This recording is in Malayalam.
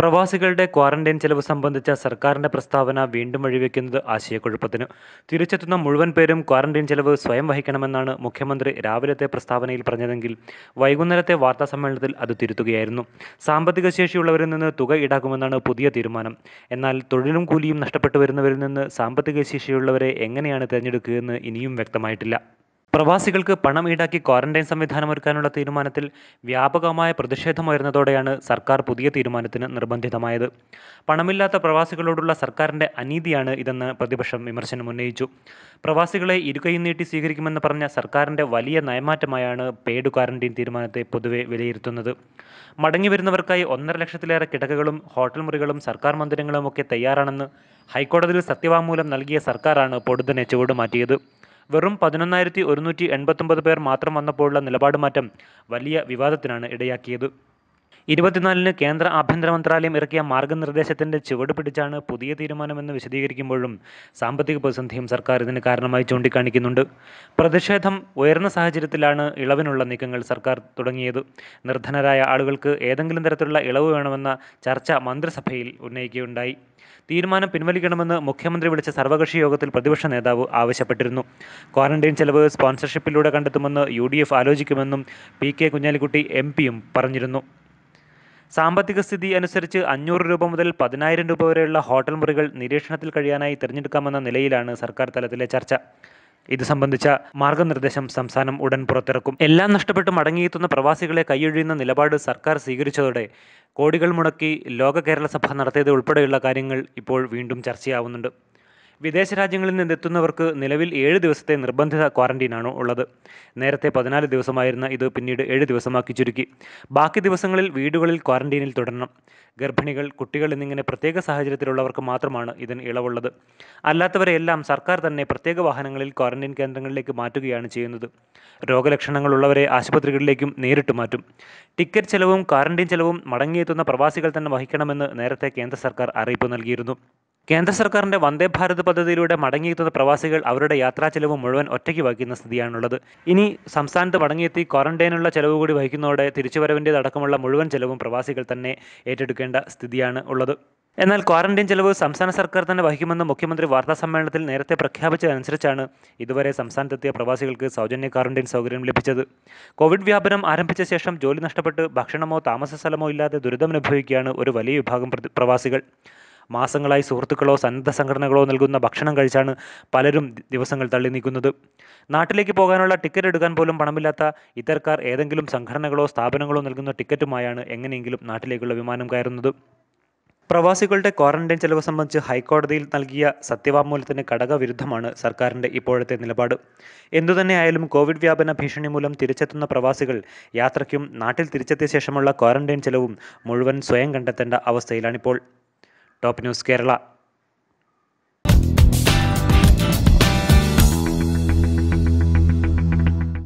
പ്രവാസികളുടെ ക്വാറന്റൈൻ ചെലവ് സംബന്ധിച്ച സർക്കാരിന്റെ പ്രസ്താവന വീണ്ടും വഴിവെക്കുന്നത് ആശയക്കുഴപ്പത്തിന് തിരിച്ചെത്തുന്ന മുഴുവൻ പേരും ക്വാറന്റൈൻ ചെലവ് സ്വയം വഹിക്കണമെന്നാണ് മുഖ്യമന്ത്രി രാവിലത്തെ പ്രസ്താവനയിൽ പറഞ്ഞതെങ്കിൽ വൈകുന്നേരത്തെ വാർത്താ സമ്മേളനത്തിൽ അത് തിരുത്തുകയായിരുന്നു സാമ്പത്തിക ശേഷിയുള്ളവരിൽ നിന്ന് തുക ഈടാക്കുമെന്നാണ് പുതിയ തീരുമാനം എന്നാൽ തൊഴിലും കൂലിയും നഷ്ടപ്പെട്ടു വരുന്നവരിൽ നിന്ന് സാമ്പത്തിക ശേഷിയുള്ളവരെ എങ്ങനെയാണ് തിരഞ്ഞെടുക്കുകയെന്ന് ഇനിയും വ്യക്തമായിട്ടില്ല പ്രവാസികൾക്ക് പണം ഈടാക്കി ക്വാറന്റൈൻ സംവിധാനം ഒരുക്കാനുള്ള തീരുമാനത്തിൽ വ്യാപകമായ പ്രതിഷേധമുയർന്നതോടെയാണ് സർക്കാർ പുതിയ തീരുമാനത്തിന് നിർബന്ധിതമായത് പണമില്ലാത്ത പ്രവാസികളോടുള്ള സർക്കാരിൻ്റെ അനീതിയാണ് ഇതെന്ന് പ്രതിപക്ഷം വിമർശനം ഉന്നയിച്ചു പ്രവാസികളെ ഇരുകൈയും നീട്ടി സ്വീകരിക്കുമെന്ന് പറഞ്ഞ സർക്കാരിൻ്റെ വലിയ നയമാറ്റമായാണ് പെയ്ഡ് ക്വാറന്റൈൻ തീരുമാനത്തെ പൊതുവെ വിലയിരുത്തുന്നത് മടങ്ങി വരുന്നവർക്കായി ഒന്നര ലക്ഷത്തിലേറെ കിടക്കകളും ഹോട്ടൽ മുറികളും സർക്കാർ ഒക്കെ തയ്യാറാണെന്ന് ഹൈക്കോടതിയിൽ സത്യവാങ്മൂലം നൽകിയ സർക്കാരാണ് പൊടുന്നനെ ചുവടുമാറ്റിയത് വെറും പതിനൊന്നായിരത്തി ഒരുന്നൂറ്റി എൺപത്തൊമ്പത് പേർ മാത്രം വന്നപ്പോഴുള്ള നിലപാട് മാറ്റം വലിയ വിവാദത്തിനാണ് ഇടയാക്കിയത് ഇരുപത്തിനാലിന് കേന്ദ്ര ആഭ്യന്തര മന്ത്രാലയം ഇറക്കിയ മാർഗനിർദ്ദേശത്തിന്റെ ചുവട് പിടിച്ചാണ് പുതിയ തീരുമാനമെന്ന് വിശദീകരിക്കുമ്പോഴും സാമ്പത്തിക പ്രതിസന്ധിയും സർക്കാർ ഇതിന് കാരണമായി ചൂണ്ടിക്കാണിക്കുന്നുണ്ട് പ്രതിഷേധം ഉയർന്ന സാഹചര്യത്തിലാണ് ഇളവിനുള്ള നീക്കങ്ങൾ സർക്കാർ തുടങ്ങിയത് നിർധനരായ ആളുകൾക്ക് ഏതെങ്കിലും തരത്തിലുള്ള ഇളവ് വേണമെന്ന ചർച്ച മന്ത്രിസഭയിൽ ഉന്നയിക്കുകയുണ്ടായി തീരുമാനം പിൻവലിക്കണമെന്ന് മുഖ്യമന്ത്രി വിളിച്ച സർവകക്ഷി യോഗത്തിൽ പ്രതിപക്ഷ നേതാവ് ആവശ്യപ്പെട്ടിരുന്നു ക്വാറന്റൈൻ ചെലവ് സ്പോൺസർഷിപ്പിലൂടെ കണ്ടെത്തുമെന്ന് യു ആലോചിക്കുമെന്നും പി കെ കുഞ്ഞാലിക്കുട്ടി എം പിയും പറഞ്ഞിരുന്നു സാമ്പത്തിക സ്ഥിതി അനുസരിച്ച് അഞ്ഞൂറ് രൂപ മുതൽ പതിനായിരം രൂപ വരെയുള്ള ഹോട്ടൽ മുറികൾ നിരീക്ഷണത്തിൽ കഴിയാനായി തിരഞ്ഞെടുക്കാമെന്ന നിലയിലാണ് സർക്കാർ തലത്തിലെ ചർച്ച ഇത് സംബന്ധിച്ച മാർഗനിർദ്ദേശം സംസ്ഥാനം ഉടൻ പുറത്തിറക്കും എല്ലാം നഷ്ടപ്പെട്ട് മടങ്ങിയെത്തുന്ന പ്രവാസികളെ കൈയൊഴിയുന്ന നിലപാട് സർക്കാർ സ്വീകരിച്ചതോടെ കോടികൾ മുടക്കി ലോക കേരള സഭ നടത്തിയത് ഉൾപ്പെടെയുള്ള കാര്യങ്ങൾ ഇപ്പോൾ വീണ്ടും ചർച്ചയാവുന്നുണ്ട് വിദേശ രാജ്യങ്ങളിൽ നിന്ന് എത്തുന്നവർക്ക് നിലവിൽ ഏഴ് ദിവസത്തെ നിർബന്ധിത ക്വാറന്റീനാണ് ഉള്ളത് നേരത്തെ പതിനാല് ദിവസമായിരുന്ന ഇത് പിന്നീട് ഏഴ് ദിവസമാക്കി ചുരുക്കി ബാക്കി ദിവസങ്ങളിൽ വീടുകളിൽ ക്വാറന്റീനിൽ തുടരണം ഗർഭിണികൾ കുട്ടികൾ എന്നിങ്ങനെ പ്രത്യേക സാഹചര്യത്തിലുള്ളവർക്ക് മാത്രമാണ് ഇതിന് ഇളവുള്ളത് അല്ലാത്തവരെയെല്ലാം സർക്കാർ തന്നെ പ്രത്യേക വാഹനങ്ങളിൽ ക്വാറന്റീൻ കേന്ദ്രങ്ങളിലേക്ക് മാറ്റുകയാണ് ചെയ്യുന്നത് രോഗലക്ഷണങ്ങളുള്ളവരെ ആശുപത്രികളിലേക്കും നേരിട്ട് മാറ്റും ടിക്കറ്റ് ചെലവും ക്വാറന്റീൻ ചെലവും മടങ്ങിയെത്തുന്ന പ്രവാസികൾ തന്നെ വഹിക്കണമെന്ന് നേരത്തെ കേന്ദ്ര സർക്കാർ അറിയിപ്പ് നൽകിയിരുന്നു കേന്ദ്ര സർക്കാരിന്റെ വന്ദേ ഭാരത് പദ്ധതിയിലൂടെ മടങ്ങിയെത്തുന്ന പ്രവാസികൾ അവരുടെ യാത്രാ ചെലവ് മുഴുവൻ ഒറ്റയ്ക്ക് വഹിക്കുന്ന സ്ഥിതിയാണുള്ളത് ഇനി സംസ്ഥാനത്ത് മടങ്ങിയെത്തി ക്വാറന്റൈനുള്ള ചെലവ് കൂടി വഹിക്കുന്നതോടെ തിരിച്ചുവരവിൻ്റെതടക്കമുള്ള മുഴുവൻ ചെലവും പ്രവാസികൾ തന്നെ ഏറ്റെടുക്കേണ്ട സ്ഥിതിയാണ് ഉള്ളത് എന്നാൽ ക്വാറന്റൈൻ ചെലവ് സംസ്ഥാന സർക്കാർ തന്നെ വഹിക്കുമെന്ന് മുഖ്യമന്ത്രി വാർത്താ സമ്മേളനത്തിൽ നേരത്തെ പ്രഖ്യാപിച്ചതനുസരിച്ചാണ് ഇതുവരെ സംസ്ഥാനത്തെത്തിയ പ്രവാസികൾക്ക് സൗജന്യ ക്വാറന്റൈൻ സൗകര്യം ലഭിച്ചത് കോവിഡ് വ്യാപനം ആരംഭിച്ച ശേഷം ജോലി നഷ്ടപ്പെട്ട് ഭക്ഷണമോ താമസ സ്ഥലമോ ഇല്ലാതെ ദുരിതമനുഭവിക്കുകയാണ് ഒരു വലിയ വിഭാഗം പ്രവാസികൾ മാസങ്ങളായി സുഹൃത്തുക്കളോ സന്നദ്ധ സംഘടനകളോ നൽകുന്ന ഭക്ഷണം കഴിച്ചാണ് പലരും ദിവസങ്ങൾ തള്ളി നീക്കുന്നത് നാട്ടിലേക്ക് പോകാനുള്ള ടിക്കറ്റ് എടുക്കാൻ പോലും പണമില്ലാത്ത ഇത്തരക്കാർ ഏതെങ്കിലും സംഘടനകളോ സ്ഥാപനങ്ങളോ നൽകുന്ന ടിക്കറ്റുമായാണ് എങ്ങനെയെങ്കിലും നാട്ടിലേക്കുള്ള വിമാനം കയറുന്നത് പ്രവാസികളുടെ ക്വാറന്റൈൻ ചെലവ് സംബന്ധിച്ച് ഹൈക്കോടതിയിൽ നൽകിയ സത്യവാങ്മൂലത്തിന് ഘടകവിരുദ്ധമാണ് സർക്കാരിൻ്റെ ഇപ്പോഴത്തെ നിലപാട് എന്തുതന്നെയായാലും കോവിഡ് വ്യാപന ഭീഷണി മൂലം തിരിച്ചെത്തുന്ന പ്രവാസികൾ യാത്രയ്ക്കും നാട്ടിൽ തിരിച്ചെത്തിയ ശേഷമുള്ള ക്വാറന്റൈൻ ചെലവും മുഴുവൻ സ്വയം കണ്ടെത്തേണ്ട അവസ്ഥയിലാണിപ്പോൾ ടോപ്പ് ന്യൂസ് കേരള